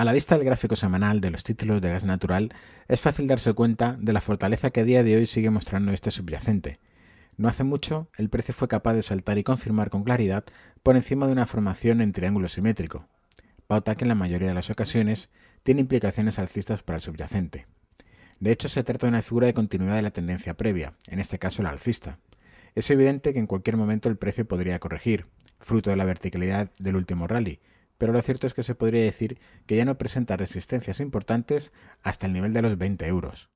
A la vista del gráfico semanal de los títulos de gas natural, es fácil darse cuenta de la fortaleza que a día de hoy sigue mostrando este subyacente. No hace mucho, el precio fue capaz de saltar y confirmar con claridad por encima de una formación en triángulo simétrico, pauta que en la mayoría de las ocasiones tiene implicaciones alcistas para el subyacente. De hecho, se trata de una figura de continuidad de la tendencia previa, en este caso la alcista. Es evidente que en cualquier momento el precio podría corregir, fruto de la verticalidad del último rally, pero lo cierto es que se podría decir que ya no presenta resistencias importantes hasta el nivel de los 20 euros.